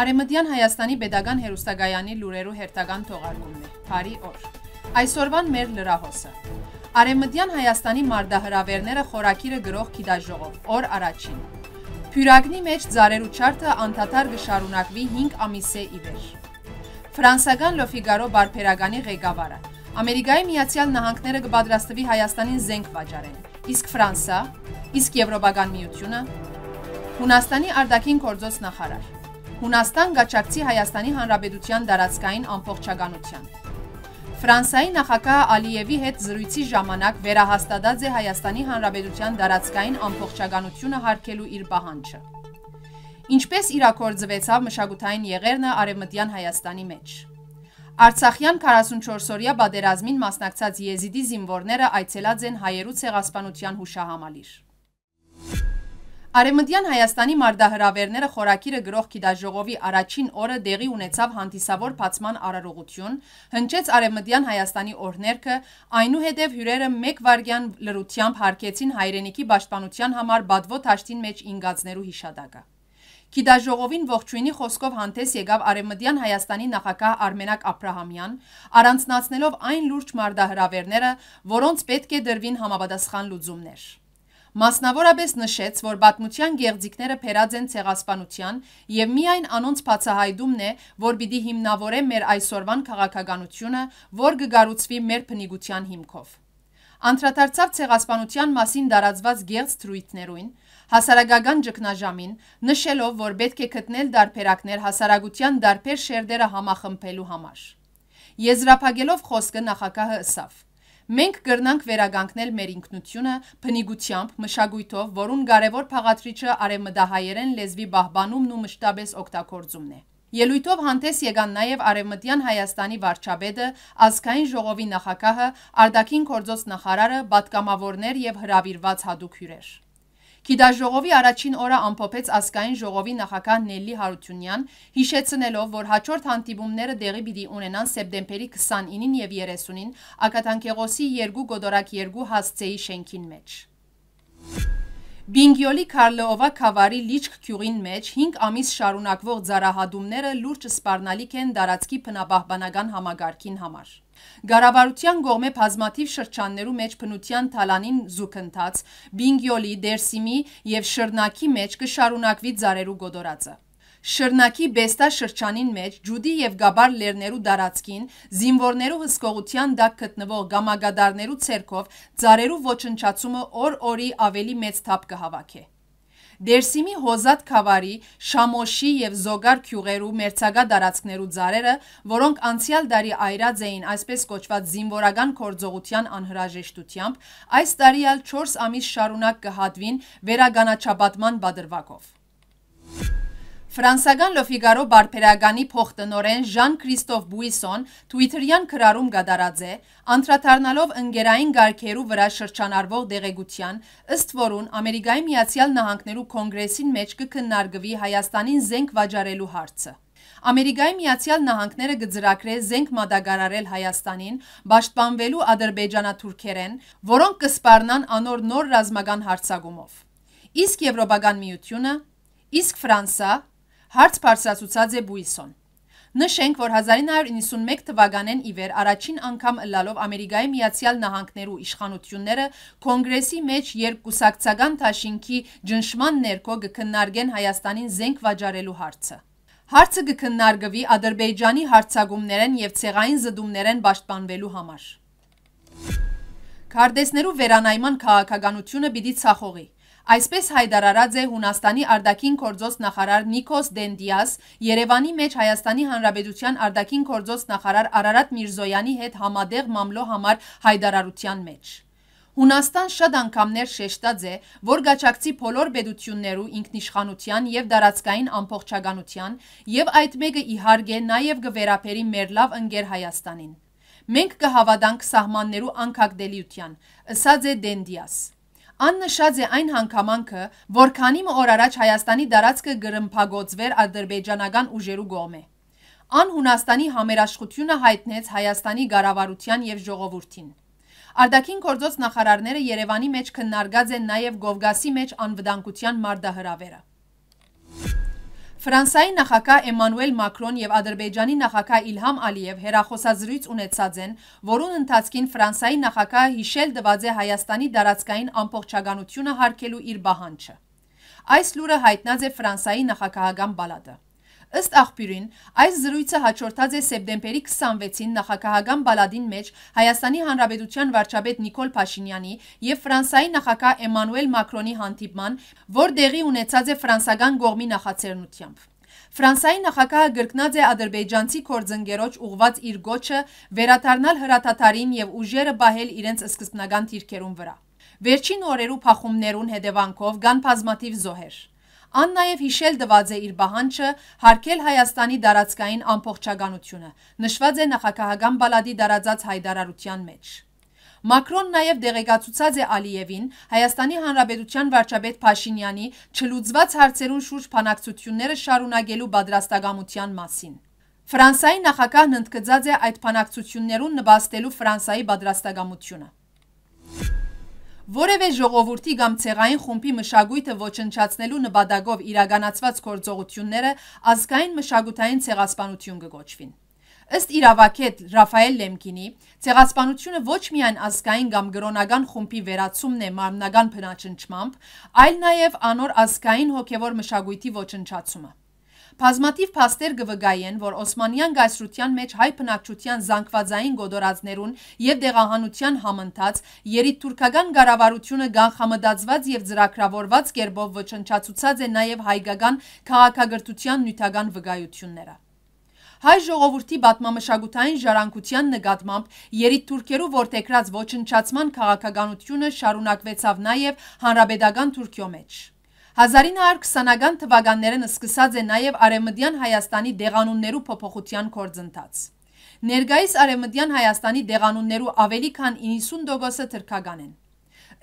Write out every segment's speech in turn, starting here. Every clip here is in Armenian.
Արեմդյան Հայաստանի Պետական Հերուստագայանի լուրերու հերթական թողարկումն է։ Բարի օր։ Այսօրվան մեր լրահոսը։ Արեմդյան Հայաստանի մարդահրավերները խորակիրը գրող գիտաժողով, օր առաջին։ Փյուրագնի մեջ ծարերու չարտը անդադար կշարունակվի 5 ամիսե ի վեր։ Ֆրանսական Լոֆիգարո բարբերականի ղեկավարը Ամերիկայի Միացյալ Նահանգները կպատրաստվի Հայաստանին զենք վաճառեն։ Իսկ Ֆրանսա, իսկ Եվրոպական Միությունը, Հունաստանի արդակին գործոց նախարար Հունաստան գաչակցի Հայաստանի Հանրապետության տարածքային ամբողջականության։ Ֆրանսայի նախագահ Ալիևի հետ զրույցի ժամանակ վերահաստատած է Հայաստանի Հանրապետության տարածքային ամբողջականությունը հարգելու իր պահանջը։ Ինչպես իրակորձվեցավ մշակութային եղերնը արևմտյան Հայաստանի մեջ։ Արցախյան 44-օրյա բادرազմին մասնակցած Եզիդի զինվորները այցելած են հայերու ցեղասպանության հուշահամալիր։ Արեմնդյան Հայաստանի մարդահրավերները խորակիրը գրող գիտաժողովի առաջին օրը դեղի ունեցավ հանդիսավոր բացման արարողություն, հնչեց Արեմնդյան Հայաստանի օրհներքը, այնուհետև հյուրերը մեկ վարգյան լրությամբ հարկեցին հայրենիքի պաշտպանության համար բադվո դաշտին մեջ ինգածներու հիշադակը։ Գիտաժողովին ողջույնի խոսքով հանդես եկավ Արեմմտյան Հայաստանի նախագահ Արմենակ Աբրահամյան, առանցնացնելով այն լուրջ մարդահրավերները, որոնց պետք է դրվին համապատասխան լուծումներ։ Մասնավորապես նշեց, որ պատմության գեղձիկները փերած են ցեղասպանության եւ միայն անոնց բացահայտումն է, որ պիտի հիմնավորե մեր այսօրվան քաղաքականությունը, որ կգարուցվի մեր բնիկության հիմքով։ Անդրադարձավ ցեղասպանության մասին դարածված գեղձ թրույթներուն, հասարակական ճգնաժամին, նշելով, որ պետք է գտնել դարբերակներ հասարակության դարբեր շերտերը համախմբելու համար։ Եզրափակելով խոսքը նախագահը ըսավ. Մենք կգրնանք վերագանքնել մեր ինքնությունը բնիկությամբ, մշակույթով, որուն կարևոր փաղաթրիչը արևմտահայերեն լեզվի բահբանումն ու մշտապես օգտագործումն է։ Ելույթով հանդես եկան նաև Արևմտյան Հայաստանի վարչապետը, ազգային ժողովի նախագահը, արդակին գործոց նախարարը, պատգամավորներ եւ հրավիրված հadoop հյուրեր։ Գիտաժողովի առաջին օրը ամփոփեց ազգային ժողովի նախագահ Նելլի Հարությունյան, հիշեցնելով, որ հաջորդ հանդիպումները դեղի պիտի ունենան սեպտեմբերի 29-ին եւ 30-ին Ակատանկեղոսի 2 գոդորակ 2 հասցեի շենքին մեջ։ Բինգյոլի Կարլեովա Քավարի լիճք քյուղին մեջ 5 ամիս շարունակվող ծարահադումները լուրջ սպառնալիք են դարածքի փնաբահբանական համագարկին համար։ Գարավարության գողմե պազմաթիվ շրջաններու մեջ պնության թալանին զուկնթաց, բինգյոլի, դերսիմի և շրնակի մեջ կշարունակվի ձարերու գոդորածը։ Շրնակի բեստա շրջանին մեջ ջուդի և գաբար լերներու դարացքին զինվորներու հսկողության դակ կտնվող գամագադարներու ծերքով ծարերու ոչնչացումը օր-օրի ավելի մեծ թապ կհավաք է։ Դերսիմի հոզատ քավարի, Շամոշի եւ Զոգար քյուղերու մերցակա դարածքներու ծարերը, որոնք անցյալ դարի այրած էին այսպես կոչված զինվորական կորձողության անհրաժեշտությամբ, այս տարի ալ 4 ամիս շարունակ կհատվին վերագանաչապատման բادرվակով։ Ֆրանսական Լոֆիգարո բարբերականի փոխտնօրեն Ժան Քրիստոֆ Բուիսոն Twitter-յան քրարում գդարած է, անդրադառնալով ընկերային գարկերու վրա շրջանառվող դեղեցկության, ըստ որուն Ամերիկայի Միացյալ Նահանգներու կոնգրեսին մեջ կքննարկվի Հայաստանին զենք վաճառելու հարցը։ Ամերիկայի Միացյալ Նահանգները գծրակրե զենք մատակարարել Հայաստանին, ճաշտպանվելու ադրբեջանաթուրքերեն, որոնք կսպառնան անոր նոր ռազմական հարցակումով։ Իսկ Եվրոպական միությունը, իսկ Ֆրանսա Հարց բարձրացուցած է Բուիսոն։ Նշենք, որ 1991 թվականին ի վեր առաջին անգամ ըլլալով Ամերիկայի Միացյալ Նահանգներու իշխանությունները կոնգրեսի մեջ երկկուսակցական թաշինքի ջնշման ներքո կքննարկեն Հայաստանին զենք վաճառելու հարցը։ Հարցը կքննարկվի Ադրբեջանի հարցագումներեն եւ ցեղային զդումներեն պաշտպանվելու համար։ Կարդեսներու վերանայման քաղաքականությունը պիտի ցախողի։ Այսպես հայտարարած է Հունաստանի արդակին կորձոց նախարար Նիկոս Դենդիաս Երևանի մեջ Հայաստանի Հանրապետության արդակին կորձոց նախարար Արարատ Միրզոյանի հետ համադեղ մամլո համար հայտարարության մեջ։ Հունաստան շատ անգամներ շեշտած է, որ գաչակցի բոլոր բեդություններու ինքնիշխանության եւ դարածքային ամբողջականության եւ այդ մեկը իհարկե նաեւ գվերապերի մեր լավ ընկեր Հայաստանին։ Մենք կհավատանք սահմաններու անկակդելիության, ըսած է Դենդիաս։ Աննշած է այն հանգամանքը, որ քանի օր առաջ Հայաստանի դարածքը գրմփագոծվեր ադրբեջանական ուժերու գողմե։ Ան Հունաստանի համերաշխությունը հայտնեց Հայաստանի գարավարության եւ ժողովրդին։ Արդակին կորձոց նախարարները Երևանի մեջ քննարկած են նաև Գովգասի մեջ անվտանգության մարդահրավերը։ Ֆրանսիայի նախագահ Էմանուել Մակրոն եւ Ադրբեջանի նախագահ Իլհամ Ալիև հերախոսազրույց ունեցած են, որուն ընթացքին Ֆրանսիայի նախագահը հիշել դված է Հայաստանի տարածքային ամբողջականությունը հարգելու իր բանջը։ Այս լուրը հայտնած է Ֆրանսիայի նախագահական բալադը։ Ըստ աղբյուրին, այս զրույցը հաջորդած է սեպտեմբերի 26-ին նախագահական բալադին մեջ Հայաստանի Հանրապետության վարչապետ Նիկոլ Փաշինյանի եւ Ֆրանսայի նախագահ Էմանուել Մակրոնի հանդիպման, որ տեղի ունեցած է ֆրանսական գողմի նախաձեռնությամբ։ Ֆրանսայի նախագահը գրկնած է ադրբեջանցի կորձընկերոջ ուղված իր գոչը վերադառնալ հրատատարին եւ ուժերը բահել իրենց սկզբնական դիրքերուն վրա։ Վերջին օրերու փախումներուն հետևանքով կան բազմաթիվ զոհեր։ Ան նաև հիշել դված է իր բահանչը հարկել Հայաստանի դարածքային ամբողջականությունը, նշված է նախագահական բալադի դարածած հայդարարության մեջ։ Մակրոն նաև դեղեկացուցած է Ալիևին Հայաստանի Հանրապետության վարչապետ Փաշինյանի չլուծված հարցերուն շուրջ փանակցությունները շարունակելու պատրաստակամության մասին։ Ֆրանսայի նախագահն ընդգծած է այդ փանակցություններուն նպաստելու Ֆրանսայի պատրաստակամությունը։ Որևէ ժողովրդի կամ ցեղային խումբի մշակույթը ոչնչացնելու նպատակով իրականացված գործողությունները ազգային մշակութային ցեղասպանություն կոչվին։ Ըստ իրավակետ Ռաֆայել Լեմկինի, ցեղասպանությունը ոչ միայն ազգային կամ գրոնական խումբի վերացումն է մարմնական փնաճնչմամբ, այլ նաև անոր ազգային հոգևոր մշակույթի ոչնչացումը։ Բազմատիվ փաստեր գվգայեն, որ Օսմանյան գայսրության մեջ հայ բնակչության զանգվածային գոդորածներուն եւ դեղահանության համընթաց երիտթուրքական ղարավարությունը գանխամդածված եւ ծրագրավորված կերպով վճնչացուցած է նաեւ հայկական քաղաքագրտության նյութական վկայությունները։ Հայ ժողովրդի պատմամշակութային ժառանգության նկատմամբ երիտթուրքերու որթեկրած ոչնչացման քաղաքականությունը շարունակվեցավ նաև հանրապետական Թուրքիո մեջ։ 1920-ական թվականներն սկսած է նաև Արևմտյան Հայաստանի դեղանուններու փոփոխության գործընթաց։ Ներկայիս Արևմտյան Հայաստանի դեղանուններու ավելի քան 90%-ը թրքական են։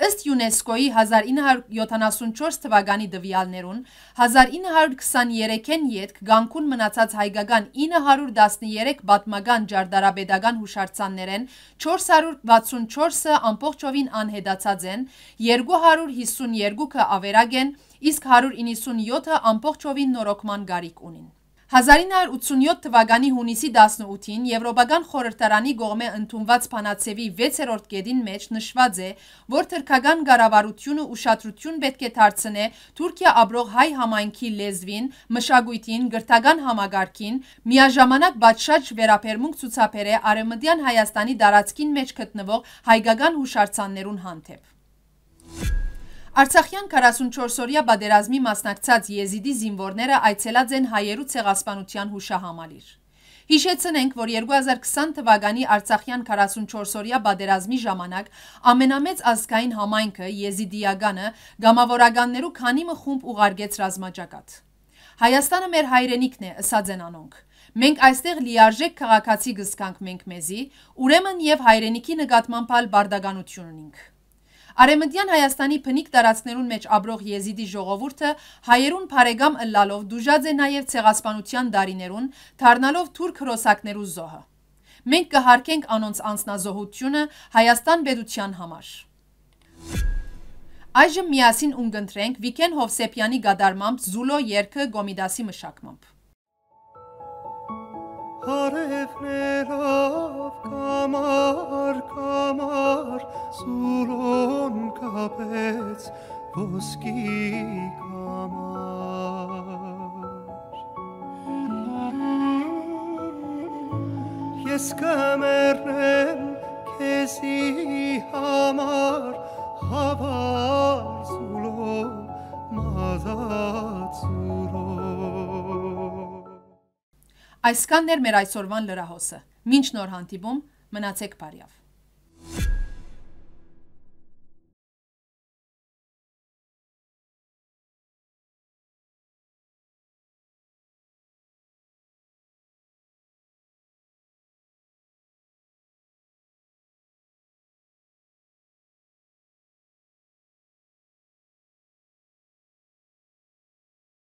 Ըստ ՅՈՒՆԵՍԿՕ-ի 1974 թվականի դվյալներուն 1923-ին ետք Գանկուն մնացած հայկական 913 պատմական ջարդարապետական հուշարձաններեն 464-ը ամբողջովին անհետացած են, 252-ը ավերակ են, իսկ 197-ը ամբողջովին նորոգման գարիք ունին։ 1987 թվականի հունիսի 18-ին Եվրոպական խորհրդարանի գողմե ընդունված Փանացևի 6-րդ կետին մեջ նշված է, որ թրքական կառավարությունը ուշադրություն պետք է դարձնե Թուրքիա ապրող հայ համայնքի լեզվին, մշակույթին, գրթական համագարկին, միաժամանակ բացշաճ վերաբերմունք ցուցաբերե Արևմտյան Հայաստանի տարածքին մեջ գտնվող հայկական հուշարձաններուն հանդեպ։ Արցախյան 44-օրյա բادرազմի մասնակցած Եզիդի զինվորները այցելած են հայերու ցեղասպանության հուշահամալիր։ Հիշեցնենք, որ 2020 թվականի Արցախյան 44-օրյա բادرազմի ժամանակ ամենամեծ ազգային համայնքը Եզիդիականը գամավորականներու քանի մը խումբ ուղարկեց ռազմաճակատ։ Հայաստանը մեր հայրենիքն է, ըսած են անոնք։ Մենք այստեղ լիարժեք քաղաքացի գսկանք մենք մեզի, ուրեմն եւ հայրենիքի նկատմամբ բարձագանություն ունենք։ Արեմտյան Հայաստանի փնիկ տարածքներուն մեջ ապրող եզիդի ժողովուրդը հայերուն բարեկամ ըլլալով դուժած է նաև ցեղասպանության դարիներուն, դառնալով թուրք հրոսակներու զոհը։ Մենք կհարկենք անոնց անձնազոհությունը Հայաստան բեդության համար։ Այժմ միասին ունգընտրենք Վիկեն Հովսեփյանի գադարմամբ Զուլո երգը Գոմիդասի մշակմամբ։ Հարևները ոսկի կամար ես կմեռնեմ քեզի համար հավար զուլո մազացուրո Այսքանն էր մեր այսօրվան լրահոսը։ Մինչ նոր հանդիպում, մնացեք բարիավ։